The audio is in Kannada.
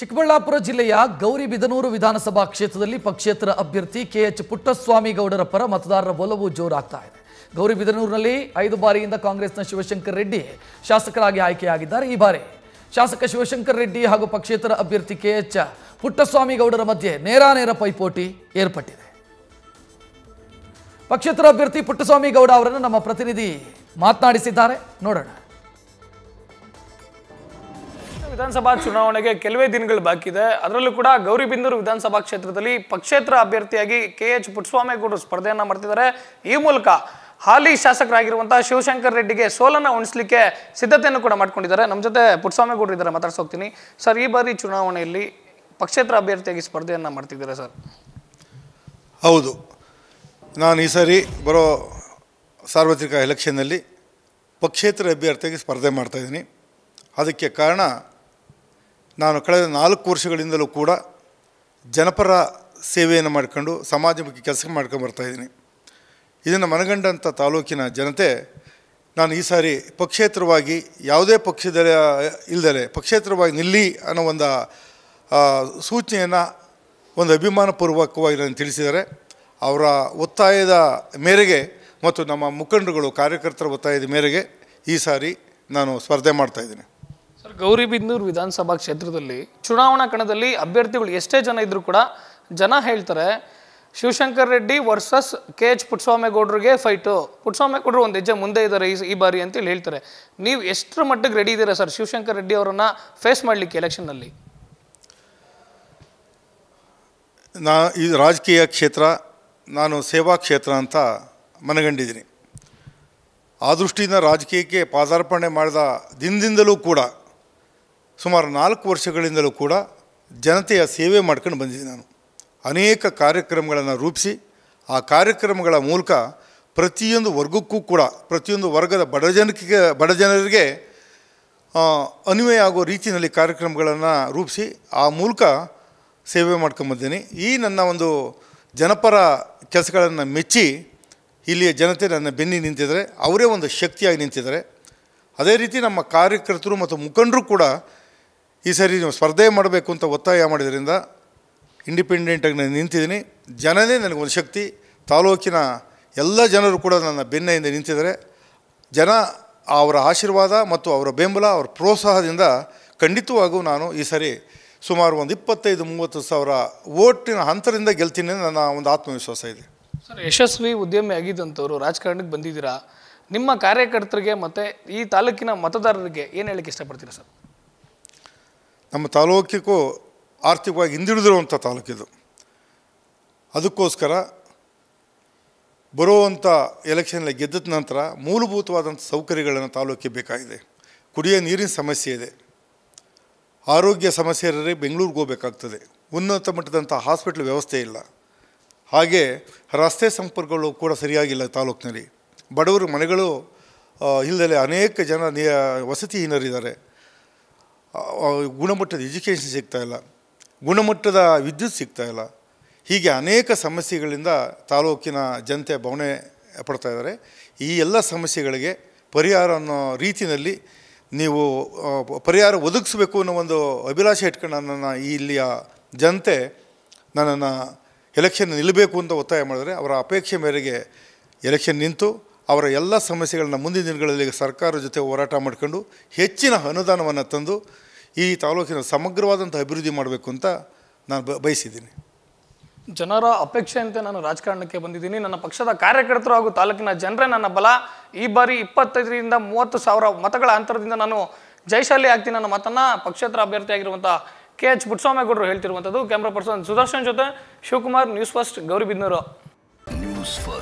ಚಿಕ್ಕಬಳ್ಳಾಪುರ ಜಿಲ್ಲೆಯ ಗೌರಿಬಿದನೂರು ವಿಧಾನಸಭಾ ಕ್ಷೇತ್ರದಲ್ಲಿ ಪಕ್ಷೇತರ ಅಭ್ಯರ್ಥಿ ಕೆ ಎಚ್ ಪುಟ್ಟಸ್ವಾಮಿ ಗೌಡರ ಪರ ಮತದಾರರ ಒಲವು ಜೋರಾಗ್ತಾ ಇದೆ ಗೌರಿಬಿದನೂರಿನಲ್ಲಿ ಐದು ಬಾರಿಯಿಂದ ಕಾಂಗ್ರೆಸ್ನ ಶಿವಶಂಕರ್ ರೆಡ್ಡಿ ಶಾಸಕರಾಗಿ ಆಯ್ಕೆಯಾಗಿದ್ದಾರೆ ಈ ಬಾರಿ ಶಾಸಕ ಶಿವಶಂಕರ್ ರೆಡ್ಡಿ ಹಾಗೂ ಪಕ್ಷೇತರ ಅಭ್ಯರ್ಥಿ ಕೆ ಎಚ್ ಪುಟ್ಟಸ್ವಾಮಿ ಗೌಡರ ಮಧ್ಯೆ ನೇರಾನೇರ ಪೈಪೋಟಿ ಏರ್ಪಟ್ಟಿದೆ ಪಕ್ಷೇತರ ಅಭ್ಯರ್ಥಿ ಪುಟ್ಟಸ್ವಾಮಿ ಗೌಡ ಅವರನ್ನು ನಮ್ಮ ಪ್ರತಿನಿಧಿ ಮಾತನಾಡಿಸಿದ್ದಾರೆ ನೋಡೋಣ ವಿಧಾನಸಭಾ ಚುನಾವಣೆಗೆ ಕೆಲವೇ ದಿನಗಳು ಬಾಕಿ ಇದೆ ಅದರಲ್ಲೂ ಕೂಡ ಗೌರಿಬಿಂದೂರು ವಿಧಾನಸಭಾ ಕ್ಷೇತ್ರದಲ್ಲಿ ಪಕ್ಷೇತರ ಅಭ್ಯರ್ಥಿಯಾಗಿ ಕೆ ಎಚ್ ಪುಟ್ಟಸ್ವಾಮಿಗೌಡರು ಸ್ಪರ್ಧೆಯನ್ನು ಮಾಡ್ತಿದ್ದಾರೆ ಈ ಮೂಲಕ ಹಾಲಿ ಶಾಸಕರಾಗಿರುವಂತಹ ಶಿವಶಂಕರ್ ರೆಡ್ಡಿಗೆ ಸೋಲನ್ನು ಉಣಿಸಲಿಕ್ಕೆ ಸಿದ್ಧತೆಯನ್ನು ಕೂಡ ಮಾಡ್ಕೊಂಡಿದ್ದಾರೆ ನಮ್ಮ ಜೊತೆ ಪುಟ್ಟಸ್ವಾಮಿಗೌಡರು ಇದ್ದಾರೆ ಮಾತಾಡ್ಸೋಗ್ತೀನಿ ಸರ್ ಈ ಬಾರಿ ಚುನಾವಣೆಯಲ್ಲಿ ಪಕ್ಷೇತರ ಅಭ್ಯರ್ಥಿಯಾಗಿ ಸ್ಪರ್ಧೆಯನ್ನು ಮಾಡ್ತಿದ್ದಾರೆ ಸರ್ ಹೌದು ನಾನು ಈ ಸಾರಿ ಬರೋ ಸಾರ್ವತ್ರಿಕ ಎಲೆಕ್ಷನ್ನಲ್ಲಿ ಪಕ್ಷೇತರ ಅಭ್ಯರ್ಥಿಯಾಗಿ ಸ್ಪರ್ಧೆ ಮಾಡ್ತಾಯಿದ್ದೀನಿ ಅದಕ್ಕೆ ಕಾರಣ ನಾನು ಕಳೆದ ನಾಲ್ಕು ವರ್ಷಗಳಿಂದಲೂ ಕೂಡ ಜನಪರ ಸೇವೆಯನ್ನು ಮಾಡಿಕೊಂಡು ಸಮಾಜಮುಖಿ ಕೆಲಸ ಮಾಡ್ಕೊಂಡು ಬರ್ತಾಯಿದ್ದೀನಿ ಇದನ್ನು ಮನಗಂಡಂಥ ತಾಲೂಕಿನ ಜನತೆ ನಾನು ಈ ಸಾರಿ ಪಕ್ಷೇತರವಾಗಿ ಯಾವುದೇ ಪಕ್ಷದ ಇಲ್ಲದೆ ಪಕ್ಷೇತರವಾಗಿ ನಿಲ್ಲಿ ಅನ್ನೋ ಒಂದು ಸೂಚನೆಯನ್ನು ಒಂದು ಅಭಿಮಾನಪೂರ್ವಕವಾಗಿ ನಾನು ತಿಳಿಸಿದ್ದಾರೆ ಅವರ ಒತ್ತಾಯದ ಮೇರೆಗೆ ಮತ್ತು ನಮ್ಮ ಮುಖಂಡರುಗಳು ಕಾರ್ಯಕರ್ತರ ಒತ್ತಾಯದ ಮೇರೆಗೆ ಈ ಸಾರಿ ನಾನು ಸ್ಪರ್ಧೆ ಮಾಡ್ತಾಯಿದ್ದೀನಿ ಸರ್ ಗೌರಿಬಿದನೂರು ವಿಧಾನಸಭಾ ಕ್ಷೇತ್ರದಲ್ಲಿ ಚುನಾವಣಾ ಕಣದಲ್ಲಿ ಅಭ್ಯರ್ಥಿಗಳು ಎಷ್ಟೇ ಜನ ಇದ್ದರೂ ಕೂಡ ಜನ ಹೇಳ್ತಾರೆ Shivashankar Reddy versus K H ಪುಟ್ಸ್ವಾಮೇಗೌಡರಿಗೆ ಫೈಟು ಪುಟ್ಸ್ವಾಮೇಗೌಡರು ಒಂದು ಹೆಜ್ಜೆ ಮುಂದೆ ಇದ್ದಾರೆ ಈ ಈ ಬಾರಿ ಅಂತೇಳಿ ಹೇಳ್ತಾರೆ ನೀವು ಎಷ್ಟರ ಮಟ್ಟಿಗೆ ರೆಡಿ ಇದ್ದೀರಾ ಸರ್ ಶಿವಶಂಕರ್ ರೆಡ್ಡಿ ಅವರನ್ನು ಫೇಸ್ ಮಾಡಲಿಕ್ಕೆ ಎಲೆಕ್ಷನ್ನಲ್ಲಿ ನಾ ಈ ರಾಜಕೀಯ ಕ್ಷೇತ್ರ ನಾನು ಸೇವಾ ಕ್ಷೇತ್ರ ಅಂತ ಮನಗಂಡಿದ್ದೀನಿ ಆ ದೃಷ್ಟಿಯಿಂದ ರಾಜಕೀಯಕ್ಕೆ ಪಾದಾರ್ಪಣೆ ಮಾಡಿದ ದಿನದಿಂದಲೂ ಕೂಡ ಸುಮಾರು ನಾಲ್ಕು ವರ್ಷಗಳಿಂದಲೂ ಕೂಡ ಜನತೆಯ ಸೇವೆ ಮಾಡ್ಕೊಂಡು ಬಂದಿದ್ದೀನಿ ನಾನು ಅನೇಕ ಕಾರ್ಯಕ್ರಮಗಳನ್ನು ರೂಪಿಸಿ ಆ ಕಾರ್ಯಕ್ರಮಗಳ ಮೂಲಕ ಪ್ರತಿಯೊಂದು ವರ್ಗಕ್ಕೂ ಕೂಡ ಪ್ರತಿಯೊಂದು ವರ್ಗದ ಬಡಜನಕ್ಕೆ ಬಡಜನರಿಗೆ ಅನ್ವಯ ಆಗೋ ರೀತಿಯಲ್ಲಿ ಕಾರ್ಯಕ್ರಮಗಳನ್ನು ರೂಪಿಸಿ ಆ ಮೂಲಕ ಸೇವೆ ಮಾಡ್ಕೊಂಬಂದಿನಿ ಈ ನನ್ನ ಒಂದು ಜನಪರ ಕೆಲಸಗಳನ್ನು ಮೆಚ್ಚಿ ಇಲ್ಲಿಯ ಜನತೆ ನನ್ನ ಬೆನ್ನಿ ನಿಂತಿದ್ದಾರೆ ಅವರೇ ಒಂದು ಶಕ್ತಿಯಾಗಿ ನಿಂತಿದ್ದಾರೆ ಅದೇ ರೀತಿ ನಮ್ಮ ಕಾರ್ಯಕರ್ತರು ಮತ್ತು ಮುಖಂಡರು ಕೂಡ ಈ ಸರಿ ನೀವು ಸ್ಪರ್ಧೆ ಮಾಡಬೇಕು ಅಂತ ಒತ್ತಾಯ ಮಾಡಿದ್ರಿಂದ ಇಂಡಿಪೆಂಡೆಂಟಾಗಿ ನಾನು ನಿಂತಿದ್ದೀನಿ ಜನನೇ ನನಗೊಂದು ಶಕ್ತಿ ತಾಲೂಕಿನ ಎಲ್ಲ ಜನರು ಕೂಡ ನನ್ನ ಬೆನ್ನೆಯಿಂದ ನಿಂತಿದ್ದಾರೆ ಜನ ಅವರ ಆಶೀರ್ವಾದ ಮತ್ತು ಅವರ ಬೆಂಬಲ ಅವರ ಪ್ರೋತ್ಸಾಹದಿಂದ ಖಂಡಿತವಾಗೂ ನಾನು ಈ ಸರಿ ಸುಮಾರು ಒಂದು ಇಪ್ಪತ್ತೈದು ಮೂವತ್ತು ಸಾವಿರ ಓಟಿನ ಅಂತರಿಂದ ಗೆಲ್ತೀನಿ ನನ್ನ ಒಂದು ಆತ್ಮವಿಶ್ವಾಸ ಇದೆ ಸರ್ ಯಶಸ್ವಿ ಉದ್ಯಮಿ ಆಗಿದ್ದಂಥವ್ರು ರಾಜಕಾರಣಕ್ಕೆ ಬಂದಿದ್ದೀರಾ ನಿಮ್ಮ ಕಾರ್ಯಕರ್ತರಿಗೆ ಮತ್ತು ಈ ತಾಲೂಕಿನ ಮತದಾರರಿಗೆ ಏನು ಹೇಳಕ್ಕೆ ಇಷ್ಟಪಡ್ತೀರಾ ಸರ್ ನಮ್ಮ ತಾಲೂಕಿಗೂ ಆರ್ಥಿಕವಾಗಿ ಹಿಂದಿಳಿದಿರುವಂಥ ತಾಲೂಕಿದು ಅದಕ್ಕೋಸ್ಕರ ಬರುವಂಥ ಎಲೆಕ್ಷನಲ್ಲಿ ಗೆದ್ದಿದ ನಂತರ ಮೂಲಭೂತವಾದಂಥ ಸೌಕರ್ಯಗಳನ್ನು ತಾಲೂಕಿಗೆ ಬೇಕಾಗಿದೆ ಕುಡಿಯೋ ನೀರಿನ ಸಮಸ್ಯೆ ಇದೆ ಆರೋಗ್ಯ ಸಮಸ್ಯೆ ಇರಲಿ ಬೆಂಗಳೂರಿಗೆ ಹೋಗಬೇಕಾಗ್ತದೆ ಉನ್ನತ ಮಟ್ಟದಂಥ ಹಾಸ್ಪಿಟ್ಲ್ ವ್ಯವಸ್ಥೆ ಇಲ್ಲ ಹಾಗೆ ರಸ್ತೆ ಸಂಪರ್ಕಗಳು ಕೂಡ ಸರಿಯಾಗಿಲ್ಲ ತಾಲೂಕಿನಲ್ಲಿ ಬಡವರು ಮನೆಗಳು ಇಲ್ಲದೆ ಅನೇಕ ಜನ ವಸತಿಹೀನರಿದ್ದಾರೆ ಗುಣಮಟ್ಟದ ಎಜುಕೇಷನ್ ಇಲ್ಲ ಗುಣಮಟ್ಟದ ವಿದ್ಯುತ್ ಸಿಗ್ತಾ ಇಲ್ಲ ಹೀಗೆ ಅನೇಕ ಸಮಸ್ಯೆಗಳಿಂದ ತಾಲೂಕಿನ ಜನತೆ ಬವಣೆ ಪಡ್ತಾ ಇದ್ದಾರೆ ಈ ಎಲ್ಲ ಸಮಸ್ಯೆಗಳಿಗೆ ಪರಿಹಾರ ಅನ್ನೋ ರೀತಿಯಲ್ಲಿ ನೀವು ಪರಿಹಾರ ಒದಗಿಸಬೇಕು ಅನ್ನೋ ಒಂದು ಅಭಿಲಾಷೆ ಇಟ್ಕೊಂಡು ನನ್ನನ್ನು ಇಲ್ಲಿಯ ಜನತೆ ನನ್ನನ್ನು ಎಲೆಕ್ಷನ್ ನಿಲ್ಲಬೇಕು ಅಂತ ಒತ್ತಾಯ ಮಾಡಿದರೆ ಅವರ ಅಪೇಕ್ಷೆ ಮೇರೆಗೆ ಎಲೆಕ್ಷನ್ ನಿಂತು ಅವರ ಎಲ್ಲ ಸಮಸ್ಯೆಗಳನ್ನ ಮುಂದಿನ ದಿನಗಳಲ್ಲಿ ಸರ್ಕಾರದ ಜೊತೆ ಹೋರಾಟ ಮಾಡಿಕೊಂಡು ಹೆಚ್ಚಿನ ಅನುದಾನವನ್ನು ತಂದು ಈ ತಾಲೂಕಿನ ಸಮಗ್ರವಾದಂಥ ಅಭಿವೃದ್ಧಿ ಮಾಡಬೇಕು ಅಂತ ನಾನು ಬ ಬಯಸಿದ್ದೀನಿ ಜನರ ಅಪೇಕ್ಷೆಯಂತೆ ನಾನು ರಾಜಕಾರಣಕ್ಕೆ ಬಂದಿದ್ದೀನಿ ನನ್ನ ಪಕ್ಷದ ಕಾರ್ಯಕರ್ತರು ಹಾಗೂ ತಾಲೂಕಿನ ಜನರೇ ನನ್ನ ಬಲ ಈ ಬಾರಿ ಇಪ್ಪತ್ತೈದರಿಂದ ಮೂವತ್ತು ಸಾವಿರ ಮತಗಳ ಅಂತರದಿಂದ ನಾನು ಜೈಶಾಲಿ ಆಗ್ತೀನಿ ನನ್ನ ಮತನ ಪಕ್ಷೇತರ ಅಭ್ಯರ್ಥಿಯಾಗಿರುವಂಥ ಕೆ ಎಚ್ ಪುಟ್ಟಸ್ವಾಮೇಗೌಡರು ಹೇಳ್ತಿರುವಂಥದ್ದು ಕ್ಯಾಮ್ರಾ ಪರ್ಸನ್ ಸುದರ್ಶನ್ ಜೊತೆ Shivakumar news first Gauribidanur news first